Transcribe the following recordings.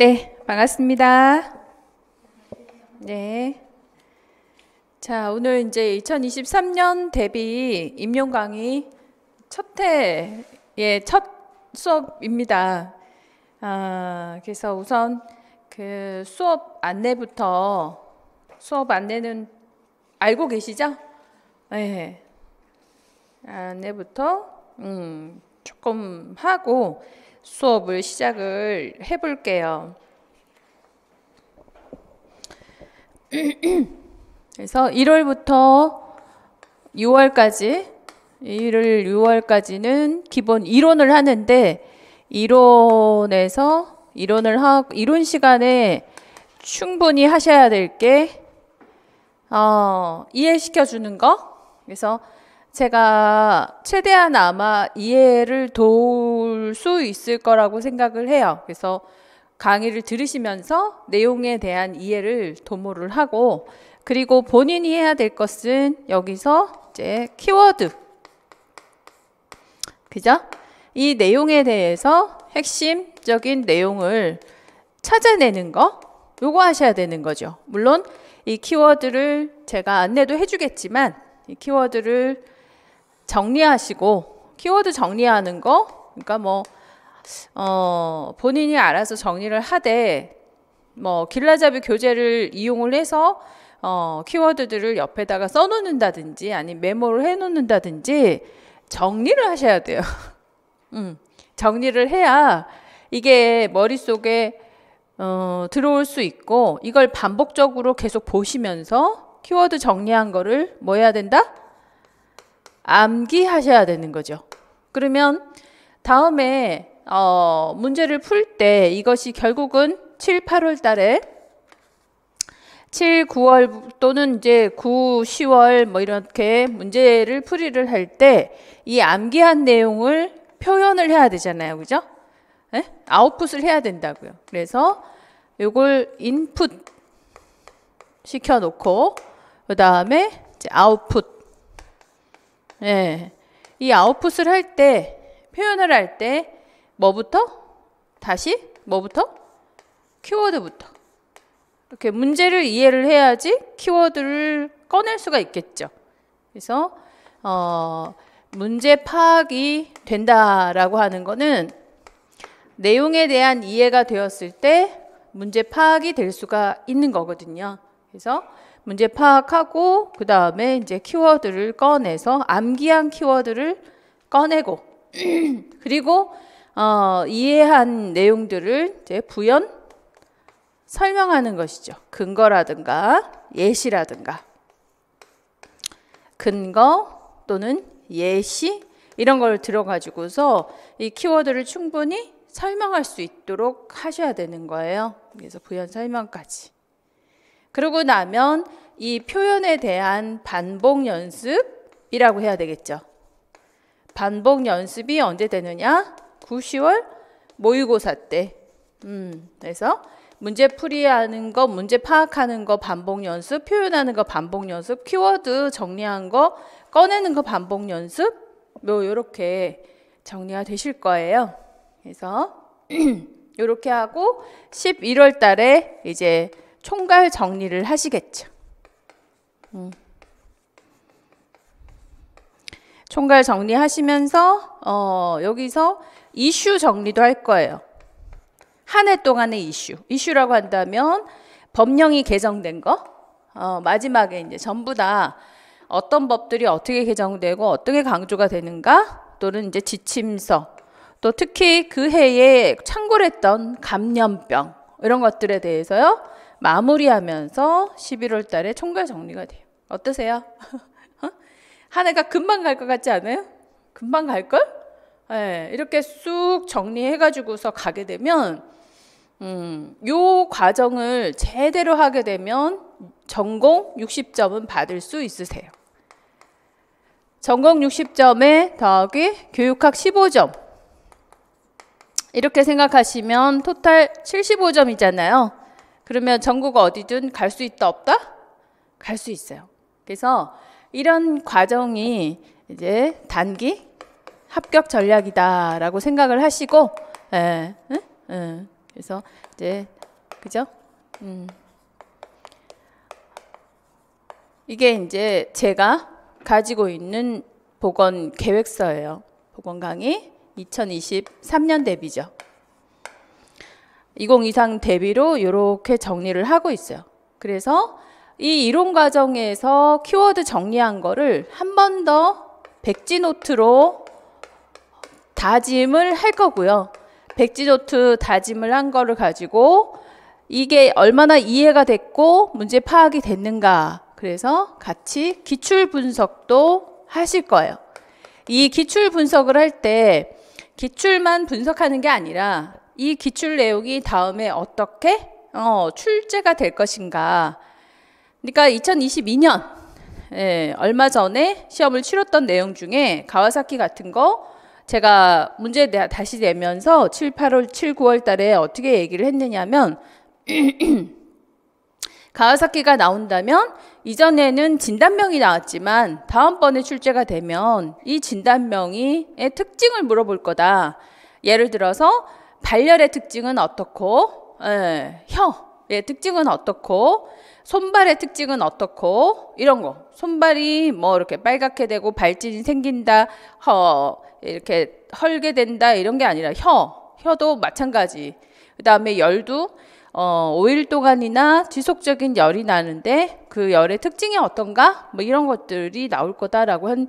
네, 반갑습니다. 네. 자, 오늘 이제 2023년 대비 임용 강의 첫 회의 예, 첫 수업입니다. 아, 그래서 우선 그 수업 안내부터 수업 안내는 알고 계시죠? 네. 안내부터 음, 조금 하고 수업을 시작을 해볼게요. 그래서 1월부터 6월까지 1월 6월까지는 기본 이론을 하는데 이론에서 이론을 하 이론 시간에 충분히 하셔야 될게 어, 이해시켜 주는 거. 그래서 제가 최대한 아마 이해를 도울 수 있을 거라고 생각을 해요. 그래서 강의를 들으시면서 내용에 대한 이해를 도모를 하고 그리고 본인이 해야 될 것은 여기서 이제 키워드 그죠? 이 내용에 대해서 핵심적인 내용을 찾아내는 거 요거 하셔야 되는 거죠. 물론 이 키워드를 제가 안내도 해주겠지만 이 키워드를 정리하시고 키워드 정리하는 거 그러니까 뭐 어, 본인이 알아서 정리를 하되 뭐 길라잡이 교재를 이용을 해서 어, 키워드들을 옆에다가 써놓는다든지 아니면 메모를 해놓는다든지 정리를 하셔야 돼요. 음, 정리를 해야 이게 머릿속에 어, 들어올 수 있고 이걸 반복적으로 계속 보시면서 키워드 정리한 거를 뭐 해야 된다? 암기하셔야 되는 거죠. 그러면 다음에 어, 문제를 풀 때 이것이 결국은 7, 8월 달에 7, 9월 또는 이제 9, 10월 뭐 이렇게 문제를 풀이를 할 때 이 암기한 내용을 표현을 해야 되잖아요. 그죠? 네? 아웃풋을 해야 된다고요. 그래서 요걸 인풋 시켜놓고 그 다음에 아웃풋 예. 이 아웃풋을 할 때, 표현을 할 때, 뭐부터? 다시? 뭐부터? 키워드부터. 이렇게 문제를 이해를 해야지 키워드를 꺼낼 수가 있겠죠. 그래서, 어, 문제 파악이 된다라고 하는 거는 내용에 대한 이해가 되었을 때 문제 파악이 될 수가 있는 거거든요. 그래서 문제 파악하고 그 다음에 이제 키워드를 꺼내서 암기한 키워드를 꺼내고 그리고 어, 이해한 내용들을 이제 부연 설명하는 것이죠. 근거라든가 예시라든가 근거 또는 예시 이런 걸 들어가지고서 이 키워드를 충분히 설명할 수 있도록 하셔야 되는 거예요. 그래서 부연 설명까지. 그러고 나면 이 표현에 대한 반복 연습이라고 해야 되겠죠. 반복 연습이 언제 되느냐? 9, 0월 모의고사 때. 음, 그래서 문제 풀이하는 거, 문제 파악하는 거, 반복 연습, 표현하는 거, 반복 연습, 키워드 정리한 거, 꺼내는 거, 반복 연습, 뭐요렇게 정리가 되실 거예요. 그래서 요렇게 하고 11월 달에 이제 총괄 정리를 하시겠죠. 음. 총괄 정리하시면서 어, 여기서 이슈 정리도 할 거예요. 한 해 동안의 이슈. 이슈라고 한다면 법령이 개정된 거. 어, 마지막에 이제 전부 다 어떤 법들이 어떻게 개정되고 어떻게 강조가 되는가 또는 이제 지침서 또 특히 그 해에 창궐했던 감염병 이런 것들에 대해서요. 마무리하면서 11월 달에 총괄 정리가 돼요. 어떠세요? 어? 한 해가 금방 갈 것 같지 않아요? 금방 갈걸? 네, 이렇게 쑥 정리해가지고서 가게 되면, 음, 요 과정을 제대로 하게 되면 전공 60점은 받을 수 있으세요. 전공 60점에 더하기 교육학 15점. 이렇게 생각하시면 토탈 75점이잖아요. 그러면 전국 어디든 갈 수 있다 없다? 갈 수 있어요. 그래서 이런 과정이 이제 단기 합격 전략이다라고 생각을 하시고, 예, 예, 예. 그래서 이제 그죠? 음. 이게 이제 제가 가지고 있는 보건 계획서예요. 보건 강의 2023년 대비죠. 20 2 3 대비로 이렇게 정리를 하고 있어요. 그래서 이 이론 과정에서 키워드 정리한 거를 한 번 더 백지 노트로 다짐을 할 거고요. 백지 노트 다짐을 한 거를 가지고 이게 얼마나 이해가 됐고 문제 파악이 됐는가. 그래서 같이 기출 분석도 하실 거예요. 이 기출 분석을 할 때 기출만 분석하는 게 아니라 이 기출 내용이 다음에 어떻게 어, 출제가 될 것인가. 그러니까 2022년 예, 얼마 전에 시험을 치렀던 내용 중에 가와사키 같은 거 제가 문제 다시 내면서 7, 8월, 7, 9월 달에 어떻게 얘기를 했느냐면 가와사키가 나온다면 이전에는 진단명이 나왔지만 다음번에 출제가 되면 이 진단명이의 특징을 물어볼 거다. 예를 들어서 발열의 특징은 어떻고, 예, 혀의 예, 특징은 어떻고, 손발의 특징은 어떻고, 이런 거. 손발이 뭐 이렇게 빨갛게 되고 발진이 생긴다, 허, 이렇게 헐게 된다, 이런 게 아니라 혀, 혀도 마찬가지. 그 다음에 열도 어, 5일 동안이나 지속적인 열이 나는데 그 열의 특징이 어떤가? 뭐 이런 것들이 나올 거다라고 한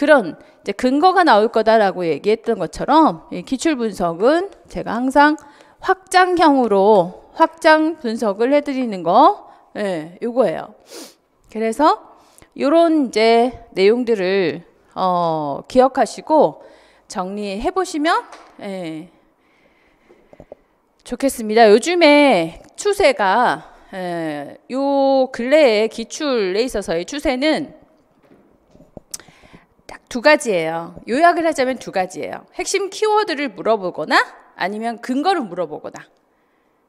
그런 이제 근거가 나올 거다라고 얘기했던 것처럼 이 기출 분석은 제가 항상 확장형으로 확장 분석을 해드리는 거, 예, 요거예요. 그래서 요런 이제 내용들을 어, 기억하시고 정리해 보시면 예, 좋겠습니다. 요즘에 추세가 예, 요 근래의 기출에 있어서의 추세는 딱두 가지예요. 요약을 하자면 두 가지예요. 핵심 키워드를 물어보거나 아니면 근거를 물어보거나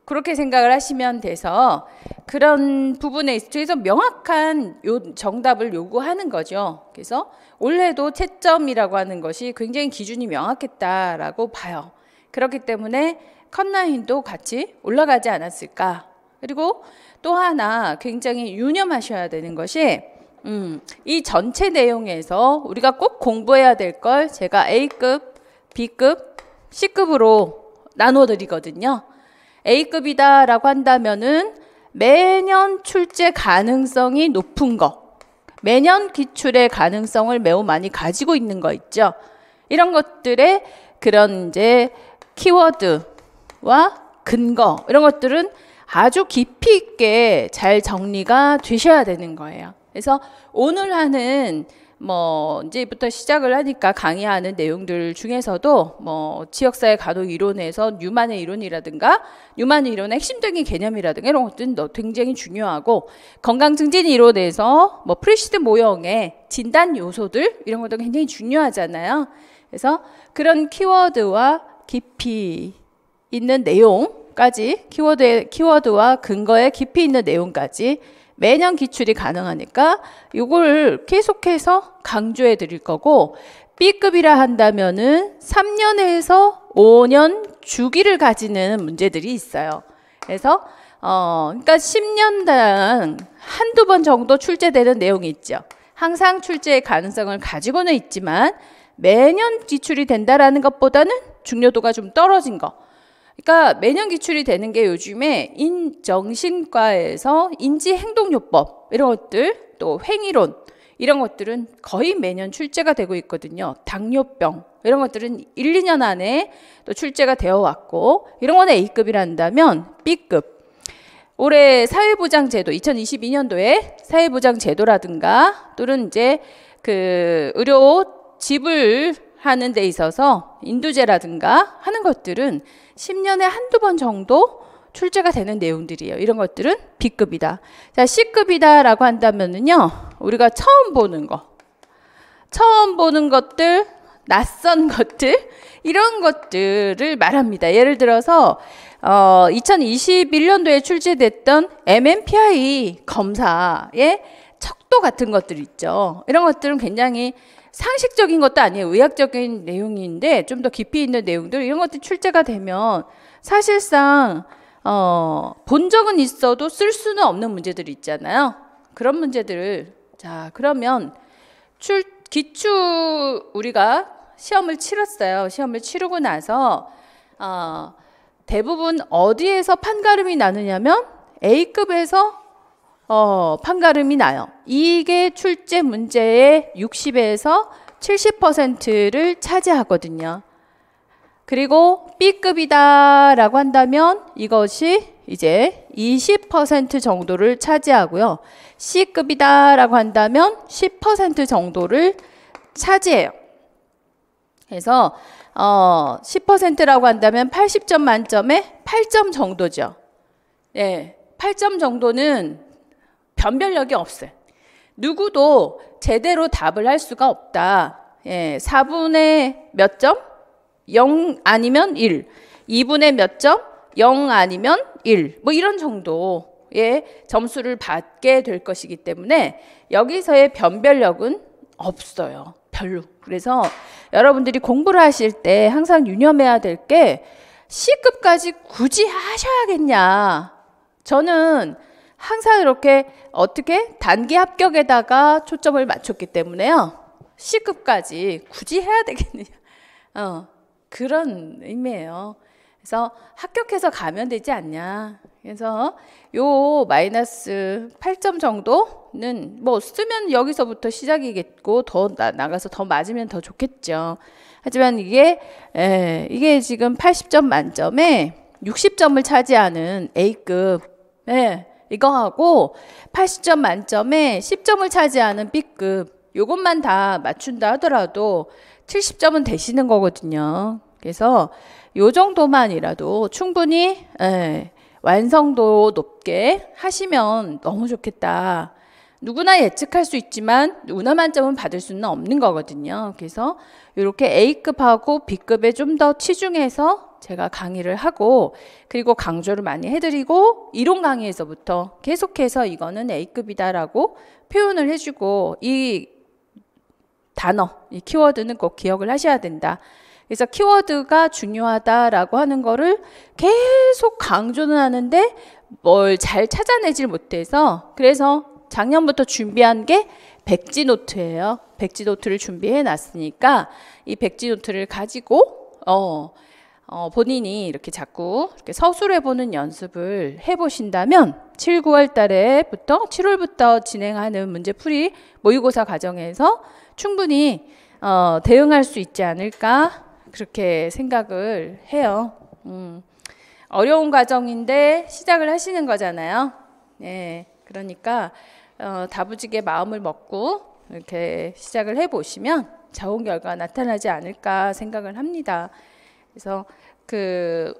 그렇게 생각을 하시면 돼서 그런 부분에 있어서 명확한 요 정답을 요구하는 거죠. 그래서 올해도 채점이라고 하는 것이 굉장히 기준이 명확했다라고 봐요. 그렇기 때문에 컷라인도 같이 올라가지 않았을까. 그리고 또 하나 굉장히 유념하셔야 되는 것이 음, 이 전체 내용에서 우리가 꼭 공부해야 될 걸 제가 A급, B급, C급으로 나눠드리거든요. A급이다라고 한다면은 매년 출제 가능성이 높은 거, 매년 기출의 가능성을 매우 많이 가지고 있는 거 있죠. 이런 것들의 그런 이제 키워드와 근거 이런 것들은 아주 깊이 있게 잘 정리가 되셔야 되는 거예요. 그래서 오늘 하는 뭐 이제부터 시작을 하니까 강의하는 내용들 중에서도 뭐 지역사회 가동 이론에서 뉴만의 이론이라든가 뉴만 이론의 핵심적인 개념이라든가 이런 것들은 굉장히 중요하고 건강 증진 이론에서 뭐 프리시드 모형의 진단 요소들 이런 것도 굉장히 중요하잖아요. 그래서 그런 키워드와 깊이 있는 내용까지 키워드의 키워드와 근거에 깊이 있는 내용까지 매년 기출이 가능하니까 이걸 계속해서 강조해 드릴 거고 B급이라 한다면은 3년에서 5년 주기를 가지는 문제들이 있어요. 그래서 어 그러니까 10년당 한두 번 정도 출제되는 내용이 있죠. 항상 출제의 가능성을 가지고는 있지만 매년 기출이 된다라는 것보다는 중요도가 좀 떨어진 거. 그러니까 매년 기출이 되는 게 요즘에 인정신과에서 인지행동요법 이런 것들 또 횡이론 이런 것들은 거의 매년 출제가 되고 있거든요. 당뇨병 이런 것들은 1, 2년 안에 또 출제가 되어 왔고 이런 거건 A급이란다면 B급 올해 사회보장제도 2022년도에 사회보장제도라든가 또는 이제 그 의료 지불 하는 데 있어서 인두제라든가 하는 것들은 10년에 한두 번 정도 출제가 되는 내용들이에요. 이런 것들은 B급이다. 자, C급이다라고 한다면은요. 우리가 처음 보는 거. 처음 보는 것들, 낯선 것들 이런 것들을 말합니다. 예를 들어서 어 2021년도에 출제됐던 MMPI 검사의 척도 같은 것들 있죠. 이런 것들은 굉장히 상식적인 것도 아니에요. 의학적인 내용인데 좀 더 깊이 있는 내용들 이런 것들이 출제가 되면 사실상 어, 본 적은 있어도 쓸 수는 없는 문제들이 있잖아요. 그런 문제들을 자 그러면 출기출 우리가 시험을 치렀어요. 시험을 치르고 나서 어, 대부분 어디에서 판가름이 나느냐면 A급에서 어, 판가름이 나요. 이게 출제 문제의 60에서 70%를 차지하거든요. 그리고 B급이다라고 한다면 이것이 이제 20% 정도를 차지하고요. C급이다라고 한다면 10% 정도를 차지해요. 그래서 어, 10%라고 한다면 80점 만점에 8점 정도죠. 예. 8점 정도는 변별력이 없어요. 누구도 제대로 답을 할 수가 없다. 예, 4분의 몇 점? 0 아니면 1. 2분의 몇 점? 0 아니면 1. 뭐 이런 정도의 점수를 받게 될 것이기 때문에 여기서의 변별력은 없어요. 별로. 그래서 여러분들이 공부를 하실 때 항상 유념해야 될 게 C급까지 굳이 하셔야겠냐. 저는 항상 이렇게 어떻게 단기 합격에다가 초점을 맞췄기 때문에요. C급까지 굳이 해야 되겠느냐. 어, 그런 의미예요. 그래서 합격해서 가면 되지 않냐. 그래서 요 마이너스 8점 정도는 뭐 쓰면 여기서부터 시작이겠고 더 나, 나가서 더 맞으면 더 좋겠죠. 하지만 이게 에, 이게 지금 80점 만점에 60점을 차지하는 A급 예, 이거하고 80점 만점에 10점을 차지하는 B급 요것만 다 맞춘다 하더라도 70점은 되시는 거거든요. 그래서 요 정도만이라도 충분히 예, 완성도 높게 하시면 너무 좋겠다. 누구나 예측할 수 있지만 누구나 만점은 받을 수는 없는 거거든요. 그래서 이렇게 A급하고 B급에 좀 더 치중해서 제가 강의를 하고 그리고 강조를 많이 해드리고 이론 강의에서부터 계속해서 이거는 A급이다라고 표현을 해주고 이 단어, 이 키워드는 꼭 기억을 하셔야 된다. 그래서 키워드가 중요하다라고 하는 거를 계속 강조는 하는데 뭘 잘 찾아내질 못해서 그래서 작년부터 준비한 게 백지노트예요. 백지노트를 준비해 놨으니까 이 백지노트를 가지고 어 어, 본인이 이렇게 자꾸 이렇게 서술해보는 연습을 해보신다면 7, 9월 달에부터 7월부터 진행하는 문제풀이 모의고사 과정에서 충분히 어, 대응할 수 있지 않을까 그렇게 생각을 해요. 음, 어려운 과정인데 시작을 하시는 거잖아요. 예, 그러니까 어, 다부지게 마음을 먹고 이렇게 시작을 해보시면 좋은 결과 나타나지 않을까 생각을 합니다. 그래서 그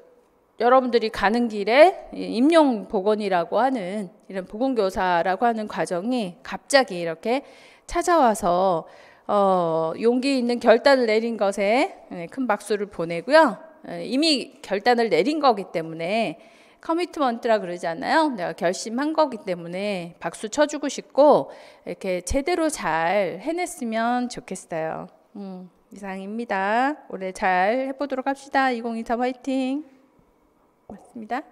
여러분들이 가는 길에 임용 복원이라고 하는 이런 복원교사라고 하는 과정이 갑자기 이렇게 찾아와서 어, 용기 있는 결단을 내린 것에 예, 큰 박수를 보내고요. 예, 이미 결단을 내린 거기 때문에 커미트먼트라 그러잖아요. 내가 결심한 거기 때문에 박수 쳐주고 싶고 이렇게 제대로 잘 해냈으면 좋겠어요. 음. 이상입니다. 올해 잘 해보도록 합시다. 2024 화이팅! 맞습니다.